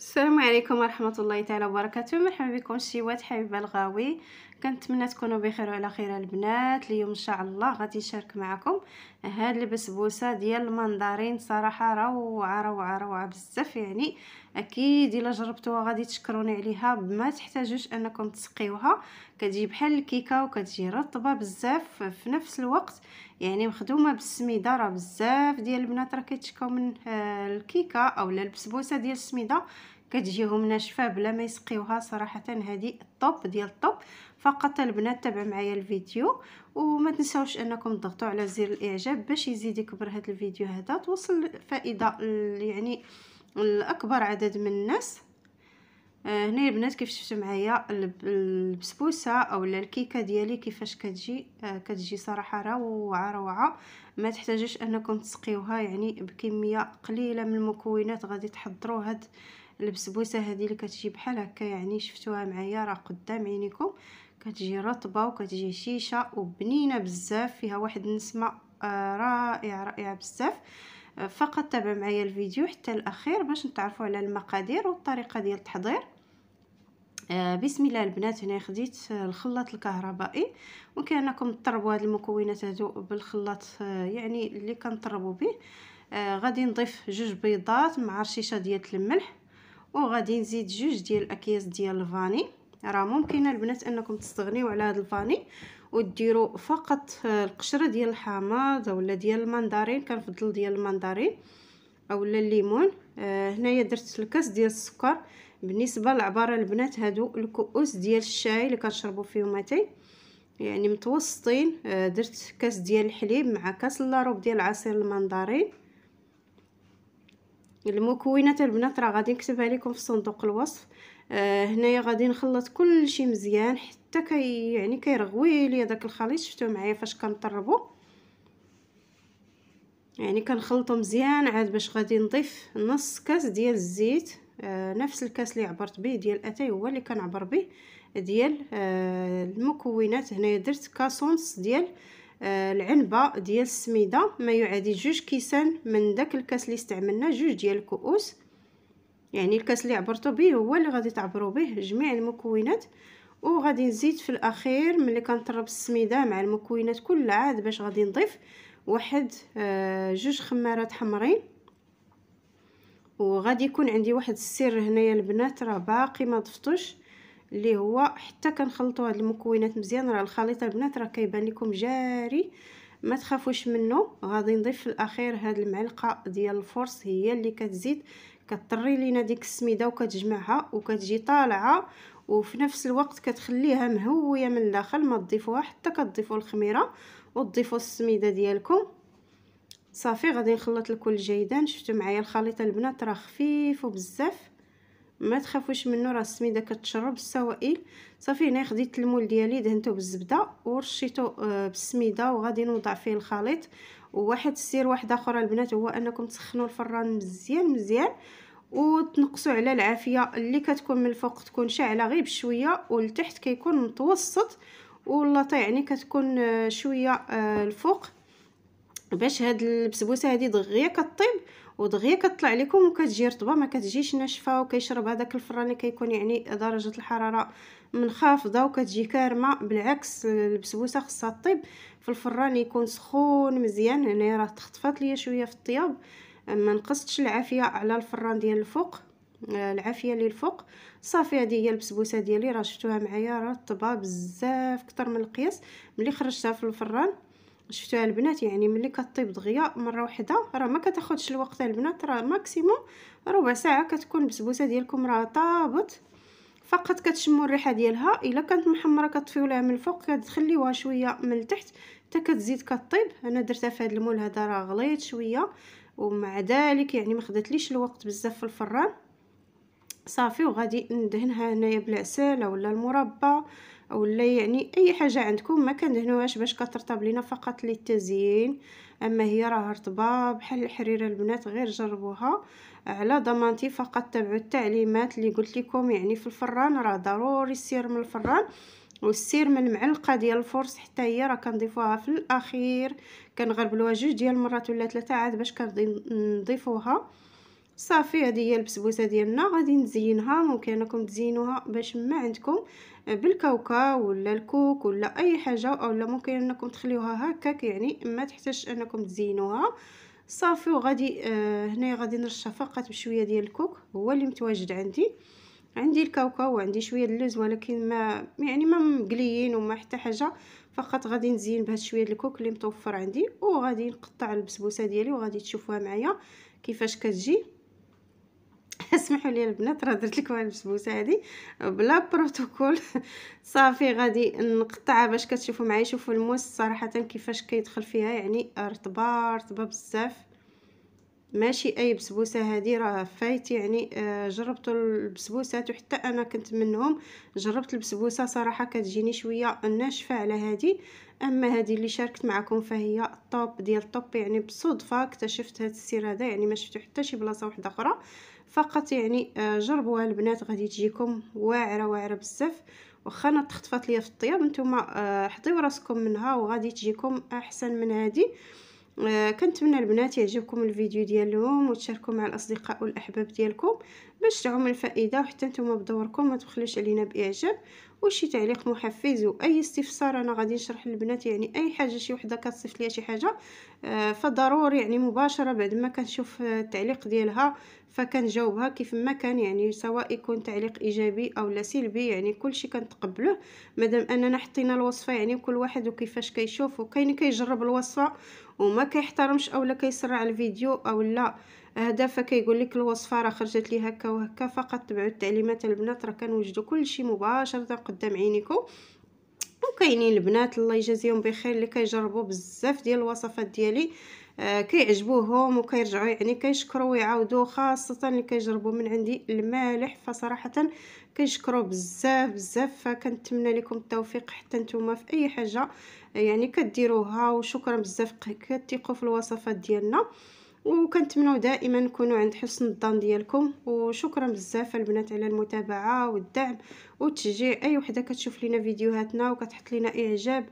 السلام عليكم ورحمه الله تعالى وبركاته مرحبا بكم شيوات حبيبه الغاوي كنتمنى تكونوا بخير وعلى خير البنات اليوم ان شاء الله غادي نشارك معكم هاد البسبوسه ديال المندرين صراحه روعه روعه روعه بزاف يعني اكيد الا جربتوها غادي تشكروني عليها ما تحتاجوش انكم تسقيوها كتجي بحال الكيكه وكتجي رطبه بزاف في نفس الوقت يعني مخدومه بالسميده راه بزاف ديال البنات راه كيتشكاو من آه، الكيكه اولا البسبوسه ديال السميده كتجيهم ناشفه بلا ما يسقيوها صراحه هذه الطوب ديال الطوب فقط البنات تابعوا معايا الفيديو وما تنساوش انكم تضغطوا على زر الاعجاب باش يزيد يكبر هذا الفيديو هذا توصل الفائده يعني لاكبر عدد من الناس آه، هنا البنات كيف شفتوا معايا البسبوسه اولا الكيكه ديالي كيفاش كتجي آه، كتجي صراحه روعه روعه ما تحتاجوش انكم تسقيوها يعني بكميه قليله من المكونات غادي تحضروا هاد البسبوسه هذه اللي كتجي بحال هكا يعني شفتوها معايا راه قدام عينيكم كتجي رطبه وكتجي شيشه وبنينه بزاف فيها واحد النسمه آه، رائعه رائعه بزاف آه، فقط تابع معايا الفيديو حتى الاخير باش نتعرفوا على المقادير والطريقه ديال التحضير آه، بسم الله البنات هنا خديت الخلاط الكهربائي وكانكم تطربوا هاد المكونات هادو بالخلاط يعني اللي كنطربوا به غادي نضيف جوج بيضات مع رشيشه ديال الملح وغادي نزيد جوج ديال الاكياس ديال الفاني راه ممكن البنات انكم تستغنيو على هذا الفاني وديروا فقط القشره ديال الحامض اولا ديال المندرين كنفضل ديال المندرين اولا الليمون آه هنايا درت الكاس ديال السكر بالنسبه للعباره البنات هادو الكؤوس ديال الشاي اللي كنشربوا فيهم اتاي يعني متوسطين آه درت كاس ديال الحليب مع كاس اللروب ديال عصير المندرين المكونات البنات راه غادي نكتبها لكم في صندوق الوصف آه هنايا غادي نخلط كل شيء مزيان حتى كي يعني كيرغوي لي داك الخليط شفتوا معايا فاش كنطربو يعني كنخلطو مزيان عاد باش غادي نضيف نص كاس ديال الزيت آه نفس الكاس اللي عبرت به ديال اتاي هو اللي كنعبر به ديال آه المكونات هنايا درت كاسونس ديال آه آه، العنبه ديال السميده ما يعادل جوج كيسان من داك الكاس اللي استعملنا جوج ديال الكؤوس يعني الكاس اللي عبرتو به هو اللي غادي تعبروا به جميع المكونات وغادي نزيد في الاخير ملي كنطرب السميده مع المكونات كلها عاد باش غادي نضيف واحد آه، جوج خمارات حمرين وغادي يكون عندي واحد السر هنايا البنات راه باقي ما ضفتوش اللي هو حتى كنخلطوا هاد المكونات مزيان راه الخليط البنات راه كيبان لكم جاري ما تخافوش منه غادي نضيف في الاخير هاد المعلقه ديال الفرص هي اللي كتزيد كطري لينا ديك السميده وكتجمعها وكتجي طالعه وفي نفس الوقت كتخليها مهويه من الداخل ما تضيفوها حتى كتضيفوا الخميره وتضيفوا السميده ديالكم صافي غادي نخلط الكل جيدا شفتوا معايا الخليط البنات راه خفيف وبزاف ما تخافوش منه راه السميده كتشرب السوائل صافي هنا خديت المول ديالي دهنته بالزبده ورشيته آه، بالسميده وغادي نوضع فيه الخليط وواحد السر واحد اخر البنات هو انكم تسخنوا الفران مزيان مزيان وتنقصوا على العافيه اللي كتكون من الفوق تكون شاعله غير بشويه والتحت كيكون متوسط واللاطه يعني كتكون آه، شويه آه، الفوق باش هاد البسبوسه هادي دغيا كطيب ودغيا كطلع لكم وكتجي رطبه ما كتجيش ناشفه وكيشرب هذاك الفران كيكون يعني درجه الحراره منخفضه وكتجي كارمه بالعكس البسبوسه خصها طيب في الفران يكون سخون مزيان هنا يعني راه تخطفات ليا شويه في الطياب ما نقصتش العافيه على الفران ديال الفوق العافيه اللي الفوق صافي هذه هي البسبوسه ديالي راه شفتوها معايا راه طبا بزاف اكثر من القياس ملي خرجتها في الفران شفتوا البنات يعني ملي كطيب دغيا مره واحده راه ما كتاخذش الوقت البنات راه ماكسيموم ربع ساعه كتكون البسبوسه ديالكم راه طابت فقط كتشموا الريحه ديالها الا كانت محمره كتطفيو لها من الفوق كتخليوها شويه من التحت حتى كتزيد كطيب انا درتها في هذا المول هذا راه غليت شويه ومع ذلك يعني ما خدتليش الوقت بزاف في الفران صافي وغادي ندهنها هنايا بالعسل ولا المربى ولا يعني اي حاجه عندكم ما كندهنوهاش باش كترطب لينا فقط للتزيين اما هي راه رطبه بحال الحريره البنات غير جربوها على ضمانتي فقط تبعوا التعليمات اللي قلت لكم يعني في الفران راه ضروري السير من الفران والسير من معلقه ديال الفرص حتى هي راه كنضيفوها في الاخير كنغربلوها جوج ديال المرات ولا ثلاثه عاد باش كنضيفوها صافي هذه هي البسبوسه ديالنا غادي نزينها ممكن انكم تزينوها باش ما عندكم بالكاوكاو ولا الكوك ولا اي حاجه اولا ممكن انكم تخليوها هكاك يعني ما تحتاجش انكم تزينوها صافي وغادي آه هنا غادي نرشها فقط بشويه ديال الكوك هو اللي متواجد عندي عندي الكاوكاو وعندي شويه اللوز ولكن ما يعني ما مقليين وما حتى حاجه فقط غادي نزين بهاد شويه الكوك اللي متوفر عندي وغادي نقطع البسبوسه ديالي وغادي تشوفوها معايا كيفاش كتجي اسمحوا لي البنات راه درت لكم البسبوسه هذه بلا بروتوكول صافي غادي نقطعها باش كتشوفوا معايا شوفوا الموس صراحه كيفاش كيدخل فيها يعني رطبه رطبه بزاف ماشي اي بسبوسه هذه راه فايت يعني آه، جربت البسبوسات وحتى انا كنت منهم جربت البسبوسه صراحه كتجيني شويه ناشفه على هذه اما هذه اللي شاركت معكم فهي الطوب ديال الطوب يعني بالصدفه اكتشفت هذا السير هذا يعني ما شفتو حتى شي بلاصه واحده اخرى فقط يعني آه، جربوها البنات غادي تجيكم واعره واعره بزاف واخا انا تخطفات ليا في الطياب نتوما آه، حطيو راسكم منها وغادي تجيكم احسن من هذه آه، كنتمنى البنات يعجبكم الفيديو ديالهم وتشاركوا مع الاصدقاء والاحباب ديالكم باش تعم الفائده وحتى نتوما بدوركم ما تخليش علينا باعجاب وشي تعليق محفز واي استفسار انا غادي نشرح للبنات يعني اي حاجه شي وحده كتصيفط ليا شي حاجه آه، فضروري يعني مباشره بعد ما كنشوف آه، التعليق ديالها فكنجاوبها كيف ما كان يعني سواء يكون تعليق ايجابي او لا سلبي يعني كلشي كنتقبله مادام اننا حطينا الوصفه يعني كل واحد وكيفاش كيشوف وكاين كيجرب الوصفه وما كيحترمش اولا كيسرع الفيديو اولا هدا فكيقول لك الوصفه راه خرجت لي هكا وهكا فقط تبعوا التعليمات البنات راه كنوجدوا كلشي مباشره قدام عينيكم وكاينين البنات الله يجازيهم بخير اللي كيجربوا بزاف ديال الوصفات ديالي آه كيعجبوهم وكيرجعوا يعني كيشكروا ويعاودوا خاصه اللي كيجربوا من عندي المالح فصراحه كنشكروا بزاف بزاف فكنتمنى لكم التوفيق حتى نتوما في اي حاجه يعني كديروها وشكرا بزاف كتيقوا في الوصفات ديالنا وكنتمنوا دائما نكونوا عند حسن الظن ديالكم وشكرا بزاف البنات على المتابعه والدعم وتشجيع اي وحده كتشوف لينا فيديوهاتنا وكتحط لينا اعجاب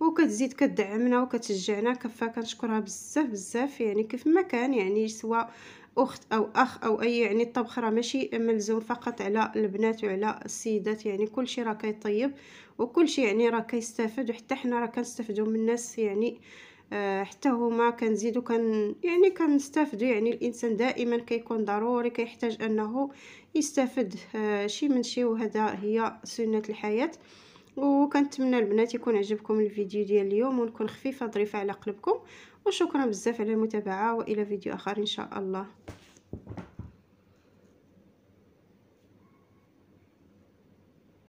وكتزيد كدعمنا وكتشجعنا كفا كنشكرها بزاف بزاف يعني كيف ما كان يعني سواء اخت او اخ او اي يعني الطبخ راه ماشي ملزوم فقط على البنات وعلى السيدات يعني كل شيء راه كيطيب وكل شيء يعني راه كيستافد وحتى حنا راه كنستافدوا من الناس يعني آه، حتى هما كنزيدو كن يعني كنستافدو يعني الانسان دائما كيكون ضروري كيحتاج انه يستافد آه، شي من شي وهذا هي سنه الحياه وكنتمنى البنات يكون عجبكم الفيديو ديال اليوم ونكون خفيفه ظريفه على قلبكم وشكرا بزاف على المتابعه والى فيديو اخر ان شاء الله